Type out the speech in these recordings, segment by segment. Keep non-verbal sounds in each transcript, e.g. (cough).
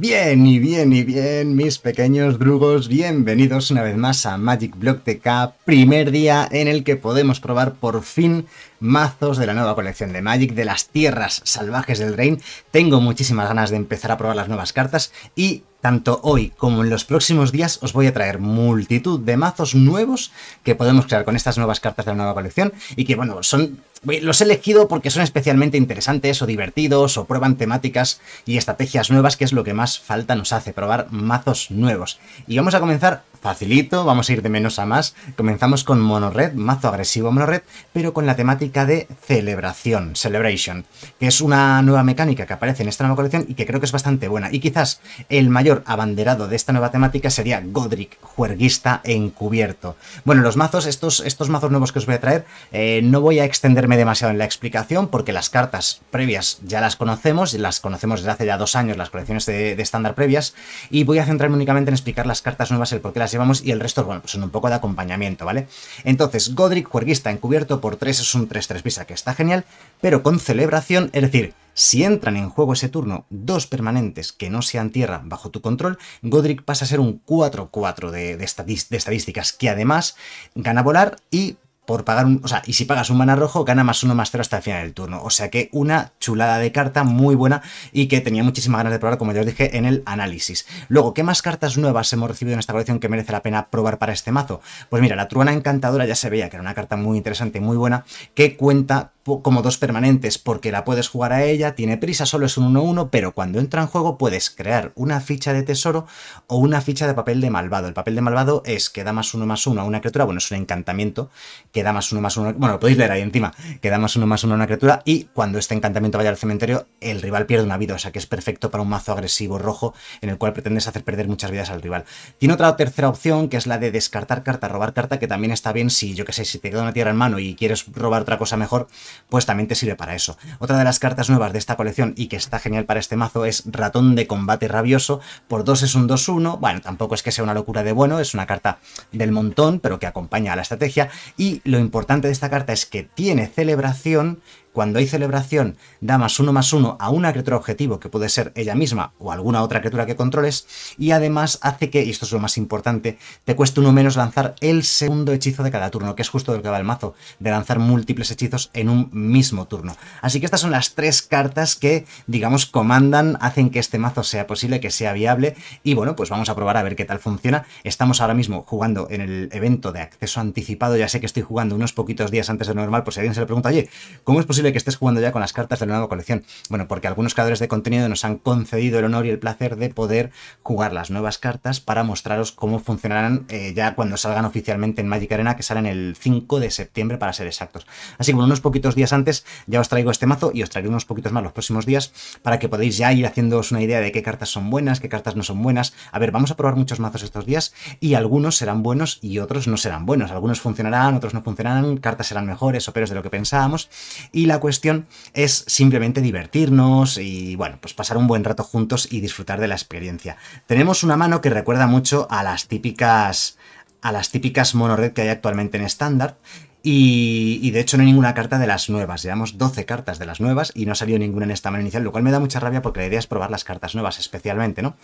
Bien y bien y bien, mis pequeños brugos! bienvenidos una vez más a Magic Block TK, primer día en el que podemos probar por fin mazos de la nueva colección de Magic, de las tierras salvajes del Rein. Tengo muchísimas ganas de empezar a probar las nuevas cartas y tanto hoy como en los próximos días os voy a traer multitud de mazos nuevos que podemos crear con estas nuevas cartas de la nueva colección y que, bueno, son los he elegido porque son especialmente interesantes o divertidos o prueban temáticas y estrategias nuevas, que es lo que más falta nos hace, probar mazos nuevos. Y vamos a comenzar facilito, vamos a ir de menos a más. Comenzamos con Monored, mazo agresivo Monored, pero con la temática de celebración, Celebration, que es una nueva mecánica que aparece en esta nueva colección y que creo que es bastante buena. Y quizás el mayor abanderado de esta nueva temática sería Godric, juerguista encubierto. Bueno, los mazos, estos, estos mazos nuevos que os voy a traer, eh, no voy a extenderme demasiado en la explicación porque las cartas previas ya las conocemos, las conocemos desde hace ya dos años, las colecciones de estándar previas, y voy a centrarme únicamente en explicar las cartas nuevas, el por qué las llevamos y el resto, bueno, pues son un poco de acompañamiento, ¿vale? Entonces, Godric, juerguista encubierto por 3 es un 3-3 visa que está genial, pero con celebración, es decir, si entran en juego ese turno dos permanentes que no sean tierra bajo tu control, Godric pasa a ser un 4-4 de, estadísticas, que además gana volar y por pagar un. O sea, y si pagas un mana rojo, gana más uno más 0 hasta el final del turno. O sea que una chulada de carta, muy buena y que tenía muchísimas ganas de probar, como ya os dije, en el análisis. Luego, ¿qué más cartas nuevas hemos recibido en esta colección que merece la pena probar para este mazo? Pues mira, la truana encantadora ya se veía que era una carta muy interesante, muy buena, que cuenta como dos permanentes porque la puedes jugar a ella, tiene prisa, solo es un 1-1, pero cuando entra en juego puedes crear una ficha de tesoro o una ficha de papel de malvado. El papel de malvado es que da más uno más uno a una criatura, bueno, es un encantamiento, que da más uno más uno bueno, podéis leer ahí encima, que da más uno más uno a una criatura y cuando este encantamiento vaya al cementerio, el rival pierde una vida, o sea que es perfecto para un mazo agresivo rojo en el cual pretendes hacer perder muchas vidas al rival. Tiene otra tercera opción, que es la de descartar carta, robar carta, que también está bien si, yo que sé, si te queda una tierra en mano y quieres robar otra cosa mejor, pues también te sirve para eso. Otra de las cartas nuevas de esta colección y que está genial para este mazo es Ratón de Combate Rabioso, por 2 es un 2-1, bueno, tampoco es que sea una locura de bueno, es una carta del montón, pero que acompaña a la estrategia, y lo importante de esta carta es que tiene celebración cuando hay celebración da más uno más uno a una criatura objetivo, que puede ser ella misma o alguna otra criatura que controles, y además hace que, y esto es lo más importante, te cueste uno menos lanzar el segundo hechizo de cada turno, que es justo lo que va el mazo, de lanzar múltiples hechizos en un mismo turno. Así que estas son las tres cartas que, digamos, comandan, hacen que este mazo sea posible, que sea viable, y bueno, pues vamos a probar a ver qué tal funciona. Estamos ahora mismo jugando en el evento de acceso anticipado, ya sé que estoy jugando unos poquitos días antes de lo normal, por si alguien se le pregunta, oye, ¿cómo es posible que estés jugando ya con las cartas de la nueva colección. Bueno, porque algunos creadores de contenido nos han concedido el honor y el placer de poder jugar las nuevas cartas para mostraros cómo funcionarán eh, ya cuando salgan oficialmente en Magic Arena, que salen el 5 de septiembre para ser exactos. Así que unos poquitos días antes ya os traigo este mazo y os traeré unos poquitos más los próximos días para que podáis ya ir haciéndoos una idea de qué cartas son buenas, qué cartas no son buenas. A ver, vamos a probar muchos mazos estos días y algunos serán buenos y otros no serán buenos. Algunos funcionarán, otros no funcionarán, cartas serán mejores o peores de lo que pensábamos y la cuestión es simplemente divertirnos y, bueno, pues pasar un buen rato juntos y disfrutar de la experiencia. Tenemos una mano que recuerda mucho a las típicas a las típicas monored que hay actualmente en estándar y, de hecho no hay ninguna carta de las nuevas. Llevamos 12 cartas de las nuevas y no ha salido ninguna en esta mano inicial, lo cual me da mucha rabia porque la idea es probar las cartas nuevas especialmente, ¿no?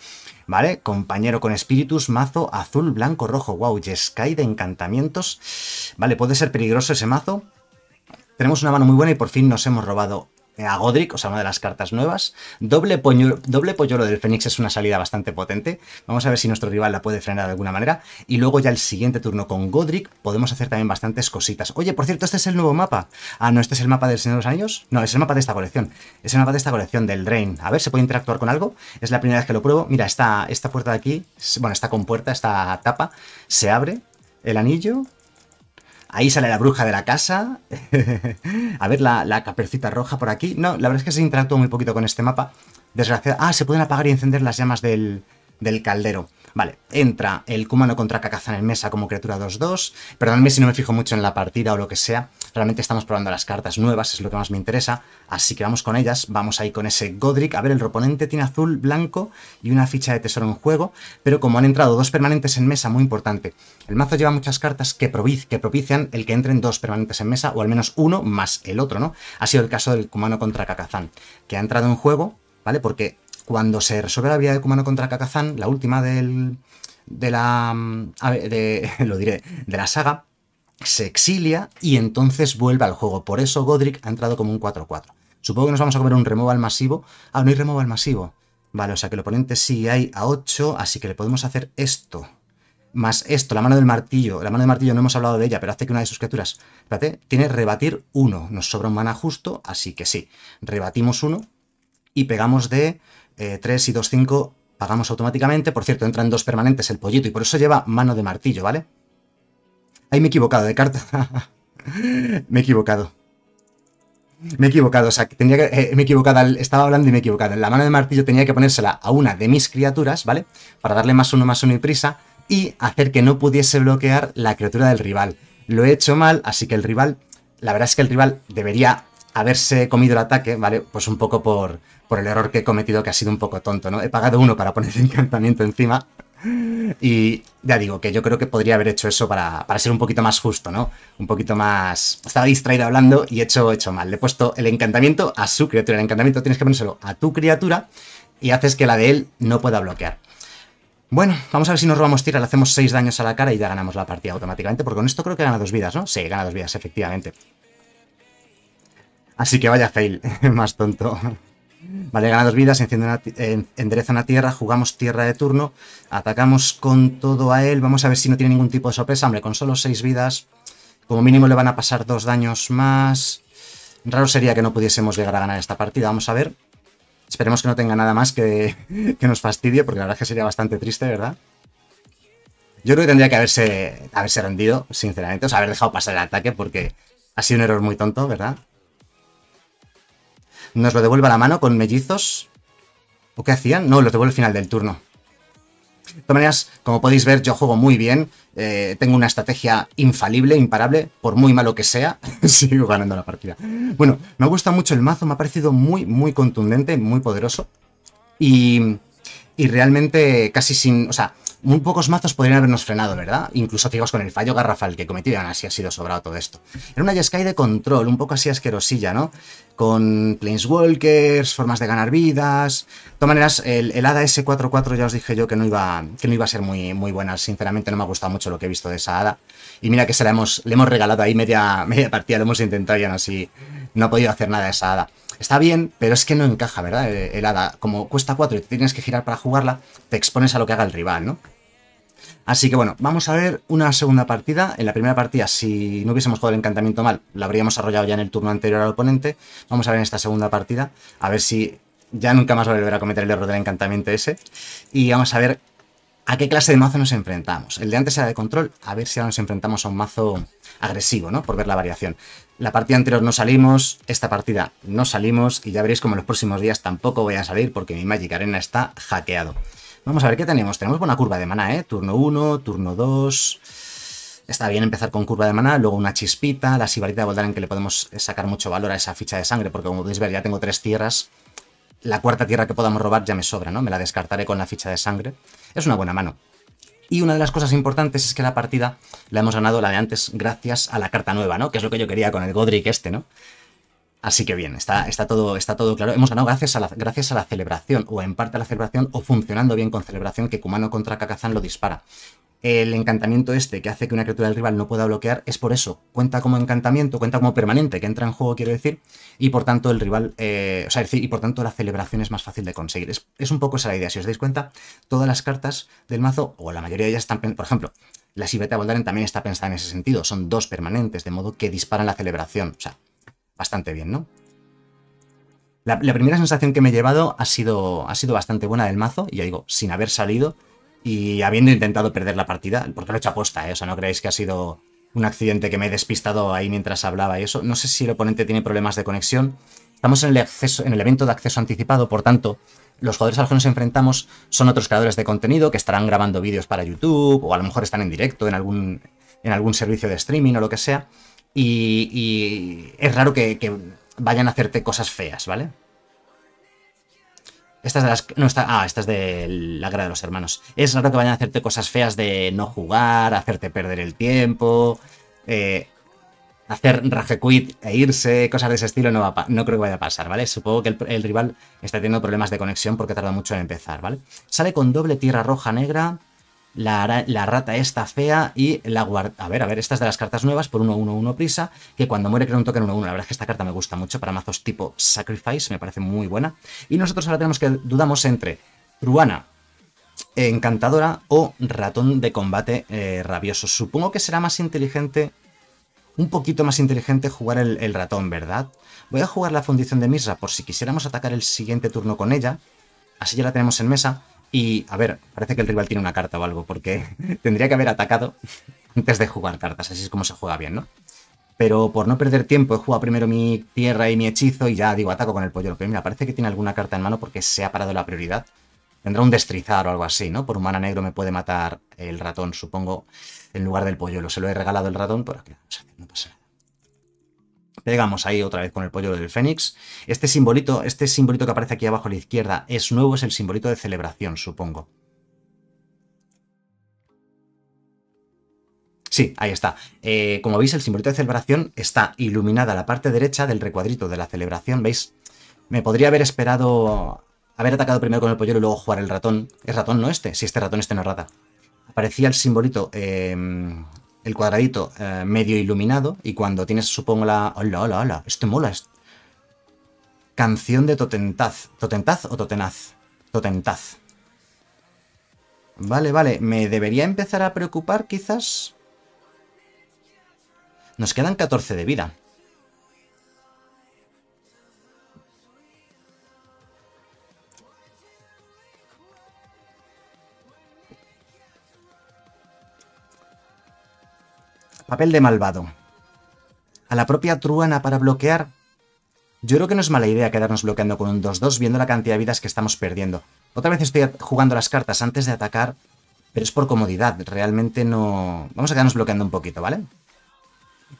¿Vale? Compañero con espíritus, mazo azul, blanco, rojo. Wow, Jeskai de encantamientos. Vale, puede ser peligroso ese mazo. Tenemos una mano muy buena y por fin nos hemos robado a Godric, o sea, una de las cartas nuevas. Doble, pollo, doble polloro del Fénix es una salida bastante potente. Vamos a ver si nuestro rival la puede frenar de alguna manera. Y luego ya el siguiente turno con Godric podemos hacer también bastantes cositas. Oye, por cierto, ¿este es el nuevo mapa? Ah, no, ¿este es el mapa del Señor de los Anillos? No, es el mapa de esta colección. Es el mapa de esta colección, del Drain. A ver, ¿se puede interactuar con algo? Es la primera vez que lo pruebo. Mira, esta, esta puerta de aquí, bueno, con puerta, esta tapa, se abre el anillo Ahí sale la bruja de la casa. (laughs) a ver la, la capercita roja por aquí. No, la verdad es que se interactúa muy poquito con este mapa. Desgraciado. Ah, se pueden apagar y encender las llamas del, del caldero. Vale, entra el Kumano contra Kakazan en mesa como criatura 2-2. perdónme si no me fijo mucho en la partida o lo que sea. Realmente estamos probando las cartas nuevas, es lo que más me interesa. Así que vamos con ellas. Vamos ahí con ese Godric. A ver, el oponente tiene azul, blanco y una ficha de tesoro en juego. Pero como han entrado dos permanentes en mesa, muy importante. El mazo lleva muchas cartas que, que propician el que entren dos permanentes en mesa, o al menos uno más el otro, ¿no? Ha sido el caso del Kumano contra Kakazan, que ha entrado en juego, ¿vale? Porque cuando se resuelve la vida de Kumano contra Kakazan, la última del, de la. Mm, de, (laughs) lo diré, de la saga, se exilia y entonces vuelve al juego. Por eso Godric ha entrado como un 4-4. Supongo que nos vamos a comer un removal masivo. Ah, no hay removal masivo. Vale, o sea que el oponente sí hay a 8, así que le podemos hacer esto. Más esto, la mano del martillo. La mano del martillo no hemos hablado de ella, pero hace que una de sus criaturas... Espérate, tiene rebatir 1. Nos sobra un mana justo, así que sí. Rebatimos 1 y pegamos de 3 eh, y 2, 5 pagamos automáticamente. Por cierto, entran dos permanentes el pollito y por eso lleva mano de martillo, ¿vale? Ahí me he equivocado de carta. (laughs) me he equivocado. Me he equivocado, o sea, tenía que, eh, me he equivocado, estaba hablando y me he equivocado. la mano de martillo tenía que ponérsela a una de mis criaturas, ¿vale? Para darle más uno, más uno y prisa y hacer que no pudiese bloquear la criatura del rival. Lo he hecho mal, así que el rival, la verdad es que el rival debería haberse comido el ataque, ¿vale? Pues un poco por, por el error que he cometido que ha sido un poco tonto, ¿no? He pagado uno para poner (laughs) encantamiento encima y ya digo que yo creo que podría haber hecho eso para, ser un poquito más justo, ¿no? Un poquito más... Estaba distraído hablando y hecho, hecho mal. Le he puesto el encantamiento a su criatura. El encantamiento tienes que ponérselo a tu criatura y haces que la de él no pueda bloquear. Bueno, vamos a ver si nos robamos tira, le hacemos seis daños a la cara y ya ganamos la partida automáticamente, porque con esto creo que gana dos vidas, ¿no? Sí, gana dos vidas, efectivamente. Así que vaya fail, (laughs) más tonto. Vale, gana dos vidas, enciende eh, endereza una tierra, jugamos tierra de turno, atacamos con todo a él, vamos a ver si no tiene ningún tipo de sorpresa. Hombre, con solo seis vidas, como mínimo le van a pasar dos daños más. Raro sería que no pudiésemos llegar a ganar esta partida, vamos a ver. Esperemos que no tenga nada más que, (laughs) nos fastidie, porque la verdad es que sería bastante triste, ¿verdad? Yo creo que tendría que haberse, haberse rendido, sinceramente, o sea, haber dejado pasar el ataque, porque ha sido un error muy tonto, ¿verdad? nos lo devuelve a la mano con mellizos. ¿O qué hacían? No, los devuelve al final del turno. De todas maneras, como podéis ver, yo juego muy bien. Eh, tengo una estrategia infalible, imparable, por muy malo que sea. (laughs) sigo ganando la partida. Bueno, me gusta mucho el mazo, me ha parecido muy, muy contundente, muy poderoso. Y, y realmente casi sin... O sea, muy pocos mazos podrían habernos frenado, ¿verdad? Incluso, fijaos, con el fallo garrafal que cometieron, así ha sido sobrado todo esto. Era una Jeskai de control, un poco así asquerosilla, ¿no? Con Planeswalkers, formas de ganar vidas... De todas maneras, el, hada S44 ya os dije yo que no iba, que no iba a ser muy, muy buena. Sinceramente, no me ha gustado mucho lo que he visto de esa hada. Y mira que se la hemos, le hemos regalado ahí media, (laughs) media partida, lo hemos intentado y aún así no ha podido hacer nada esa hada está bien, pero es que no encaja, ¿verdad? El, hada, como cuesta 4 y te tienes que girar para jugarla, te expones a lo que haga el rival, ¿no? Así que bueno, vamos a ver una segunda partida. En la primera partida, si no hubiésemos jugado el encantamiento mal, la habríamos arrollado ya en el turno anterior al oponente. Vamos a ver en esta segunda partida, a ver si ya nunca más volverá a cometer el error del encantamiento ese. Y vamos a ver a qué clase de mazo nos enfrentamos. El de antes era de control, a ver si ahora nos enfrentamos a un mazo agresivo, ¿no? Por ver la variación. La partida anterior no salimos, esta partida no salimos y ya veréis como en los próximos días tampoco voy a salir porque mi Magic Arena está hackeado. Vamos a ver qué tenemos. Tenemos buena curva de mana, ¿eh? Turno 1, turno 2... Está bien empezar con curva de maná, luego una chispita, la sibarita de en que le podemos sacar mucho valor a esa ficha de sangre, porque como podéis ver ya tengo tres tierras. La cuarta tierra que podamos robar ya me sobra, ¿no? Me la descartaré con la ficha de sangre. Es una buena mano. Y una de las cosas importantes es que la partida la hemos ganado la de antes gracias a la carta nueva, ¿no? Que es lo que yo quería con el Godric este, ¿no? Así que bien, está, está, todo, está todo claro. Hemos ganado gracias a, la, gracias a la celebración, o en parte a la celebración, o funcionando bien con celebración, que Kumano contra Kakazan lo dispara. El encantamiento este que hace que una criatura del rival no pueda bloquear es por eso. Cuenta como encantamiento, cuenta como permanente, que entra en juego, quiero decir, y por tanto el rival, eh, o sea, y por tanto la celebración es más fácil de conseguir. Es, un poco esa la idea. Si os dais cuenta, todas las cartas del mazo, o la mayoría de ellas están, por ejemplo, la Sibeta Voldaren también está pensada en ese sentido. Son dos permanentes, de modo que disparan la celebración. O sea, bastante bien, ¿no? La, primera sensación que me he llevado ha sido, ha sido bastante buena del mazo, y ya digo, sin haber salido y habiendo intentado perder la partida, porque lo he hecho aposta, ¿eh? o sea, no creéis que ha sido un accidente que me he despistado ahí mientras hablaba y eso. No sé si el oponente tiene problemas de conexión. Estamos en el, acceso, en el evento de acceso anticipado, por tanto, los jugadores a los que nos enfrentamos son otros creadores de contenido que estarán grabando vídeos para YouTube o a lo mejor están en directo en algún, en algún servicio de streaming o lo que sea. Y, es raro que, vayan a hacerte cosas feas, ¿vale? Estas de las... No, está... Ah, estas de la guerra de los hermanos. Es raro que vayan a hacerte cosas feas de no jugar, hacerte perder el tiempo, eh, hacer rage quit e irse, cosas de ese estilo no, va no creo que vaya a pasar, ¿vale? Supongo que el, rival está teniendo problemas de conexión porque tarda mucho en empezar, ¿vale? Sale con doble tierra roja-negra, la, rata esta fea y la guarda. A ver, a ver, estas de las cartas nuevas por 1-1-1 prisa, que cuando muere crea un token 1-1. La verdad es que esta carta me gusta mucho para mazos tipo Sacrifice, me parece muy buena. Y nosotros ahora tenemos que dudamos entre Truana, Encantadora o Ratón de Combate eh, Rabioso. Supongo que será más inteligente, un poquito más inteligente jugar el, el ratón, ¿verdad? Voy a jugar la fundición de Misra por si quisiéramos atacar el siguiente turno con ella. Así ya la tenemos en mesa. Y, a ver, parece que el rival tiene una carta o algo, porque (laughs) tendría que haber atacado antes de jugar cartas, así es como se juega bien, ¿no? Pero por no perder tiempo, he jugado primero mi tierra y mi hechizo y ya, digo, ataco con el pollo. Pero mira, parece que tiene alguna carta en mano porque se ha parado la prioridad. Tendrá un destrizar o algo así, ¿no? Por humana negro me puede matar el ratón, supongo, en lugar del pollo. Se lo he regalado el ratón, pero no pasa nada pegamos ahí otra vez con el pollo del fénix. Este simbolito, este simbolito que aparece aquí abajo a la izquierda es nuevo, es el simbolito de celebración, supongo. Sí, ahí está. Eh, como veis, el simbolito de celebración está iluminada la parte derecha del recuadrito de la celebración, ¿veis? Me podría haber esperado haber atacado primero con el pollo y luego jugar el ratón. Es ratón, ¿no este? Si este ratón, este en rata. Aparecía el simbolito eh, el cuadradito eh, medio iluminado y cuando tienes, supongo, la... ¡Hola, hola, hola! Esto mola. Canción de Totentaz. ¿Totentaz o Totenaz? Totentaz. Vale, vale. Me debería empezar a preocupar, quizás. Nos quedan 14 de vida. Papel de malvado. A la propia Truana para bloquear. Yo creo que no es mala idea quedarnos bloqueando con un 2-2 viendo la cantidad de vidas que estamos perdiendo. Otra vez estoy jugando las cartas antes de atacar, pero es por comodidad. Realmente no... Vamos a quedarnos bloqueando un poquito, ¿vale?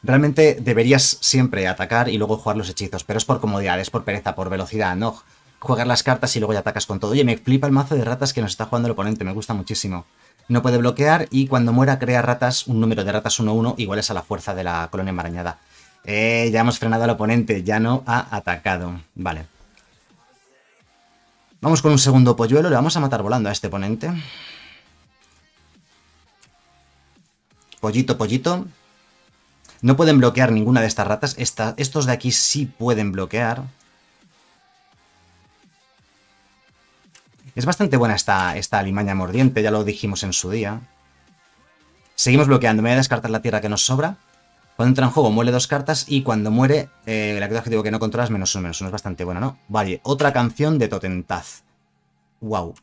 Realmente deberías siempre atacar y luego jugar los hechizos, pero es por comodidad, es por pereza, por velocidad, ¿no? jugar las cartas y luego ya atacas con todo. Oye, me flipa el mazo de ratas que nos está jugando el oponente, me gusta muchísimo no puede bloquear y cuando muera crea ratas, un número de ratas 1-1 iguales a la fuerza de la colonia enmarañada. Eh, ya hemos frenado al oponente, ya no ha atacado. Vale. Vamos con un segundo polluelo, le vamos a matar volando a este oponente. Pollito, pollito. No pueden bloquear ninguna de estas ratas. estos de aquí sí pueden bloquear. Es bastante buena esta, esta alimaña mordiente, ya lo dijimos en su día. Seguimos bloqueando, me voy a descartar la tierra que nos sobra. Cuando entra en juego muele dos cartas y cuando muere, eh, la que digo que no controlas menos uno, menos uno. Es bastante buena, ¿no? Vale, otra canción de Totentaz. Wow.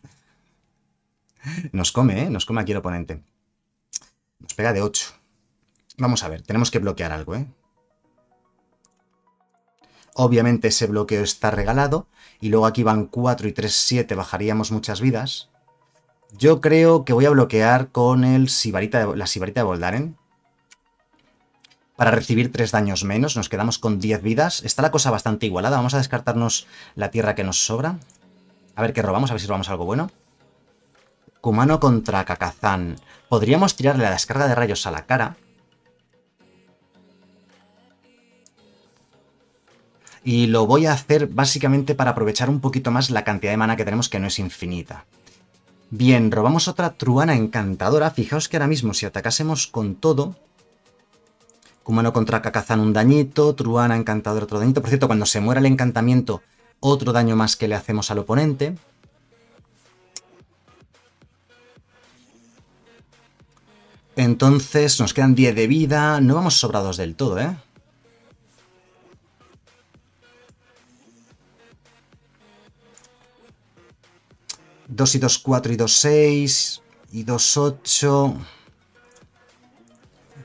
Nos come, ¿eh? Nos come aquí el oponente. Nos pega de 8. Vamos a ver, tenemos que bloquear algo, ¿eh? Obviamente ese bloqueo está regalado. Y luego aquí van 4 y 3, 7. Bajaríamos muchas vidas. Yo creo que voy a bloquear con el la Sibarita de Boldaren Para recibir 3 daños menos. Nos quedamos con 10 vidas. Está la cosa bastante igualada. Vamos a descartarnos la tierra que nos sobra. A ver qué robamos. A ver si robamos algo bueno. Kumano contra Kakazán. Podríamos tirarle la descarga de rayos a la cara y lo voy a hacer básicamente para aprovechar un poquito más la cantidad de mana que tenemos que no es infinita. Bien, robamos otra truana encantadora. Fijaos que ahora mismo si atacásemos con todo... Kumano contra Kakazan un dañito, truana encantadora otro dañito. Por cierto, cuando se muera el encantamiento, otro daño más que le hacemos al oponente. Entonces nos quedan 10 de vida. No vamos sobrados del todo, ¿eh? 2 y 2, 4 y 2, 6 y 2, 8.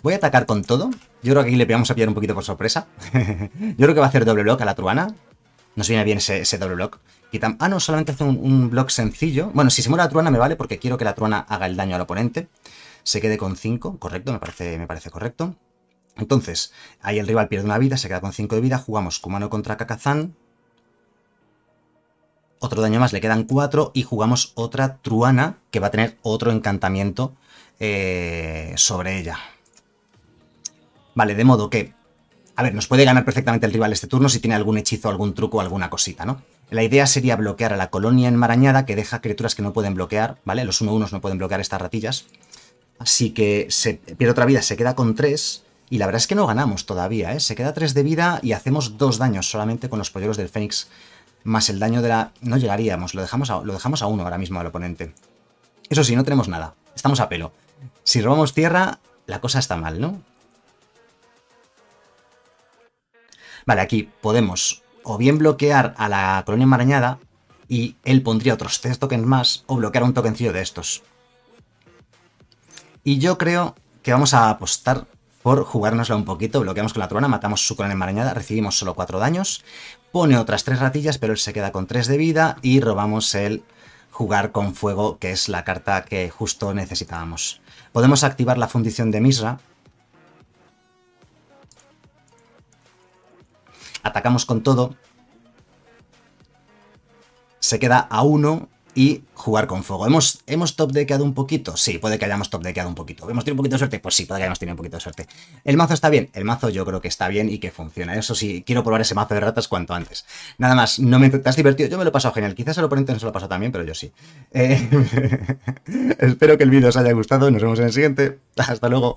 Voy a atacar con todo. Yo creo que aquí le vamos a pillar un poquito por sorpresa. (laughs) Yo creo que va a hacer doble block a la truana. Nos viene bien ese, doble block. ah, no, solamente hace un, un, block sencillo. Bueno, si se muere la truana me vale porque quiero que la truana haga el daño al oponente. Se quede con 5, correcto, me parece, me parece correcto. Entonces, ahí el rival pierde una vida, se queda con 5 de vida. Jugamos Kumano contra Kakazan otro daño más, le quedan cuatro y jugamos otra truana que va a tener otro encantamiento eh, sobre ella. Vale, de modo que, a ver, nos puede ganar perfectamente el rival este turno si tiene algún hechizo, algún truco, alguna cosita, ¿no? La idea sería bloquear a la colonia enmarañada que deja criaturas que no pueden bloquear, ¿vale? Los 1-1 no pueden bloquear estas ratillas. Así que se pierde otra vida, se queda con 3 y la verdad es que no ganamos todavía, ¿eh? Se queda 3 de vida y hacemos 2 daños solamente con los polluelos del Fénix más el daño de la... No llegaríamos, lo dejamos a, lo dejamos a uno ahora mismo al oponente. Eso sí, no tenemos nada, estamos a pelo. Si robamos tierra, la cosa está mal, ¿no? Vale, aquí podemos o bien bloquear a la colonia enmarañada y él pondría otros tres tokens más o bloquear un tokencillo de estos. Y yo creo que vamos a apostar por jugárnosla un poquito, bloqueamos con la truana, matamos su corona enmarañada, recibimos solo 4 daños, pone otras 3 ratillas, pero él se queda con 3 de vida y robamos el jugar con fuego, que es la carta que justo necesitábamos. Podemos activar la fundición de Misra. Atacamos con todo. Se queda a 1 y jugar con fuego. ¿Hemos, hemos top deckado un poquito? Sí, puede que hayamos top deckado un poquito. ¿Hemos tenido un poquito de suerte? Pues sí, puede que hayamos tenido un poquito de suerte. ¿El mazo está bien? El mazo yo creo que está bien y que funciona. Eso sí, quiero probar ese mazo de ratas cuanto antes. Nada más, no me, te has divertido. Yo me lo he pasado genial. Quizás el oponente no se lo ha pasado también, pero yo sí. Eh, (laughs) espero que el vídeo os haya gustado. Nos vemos en el siguiente. Hasta luego.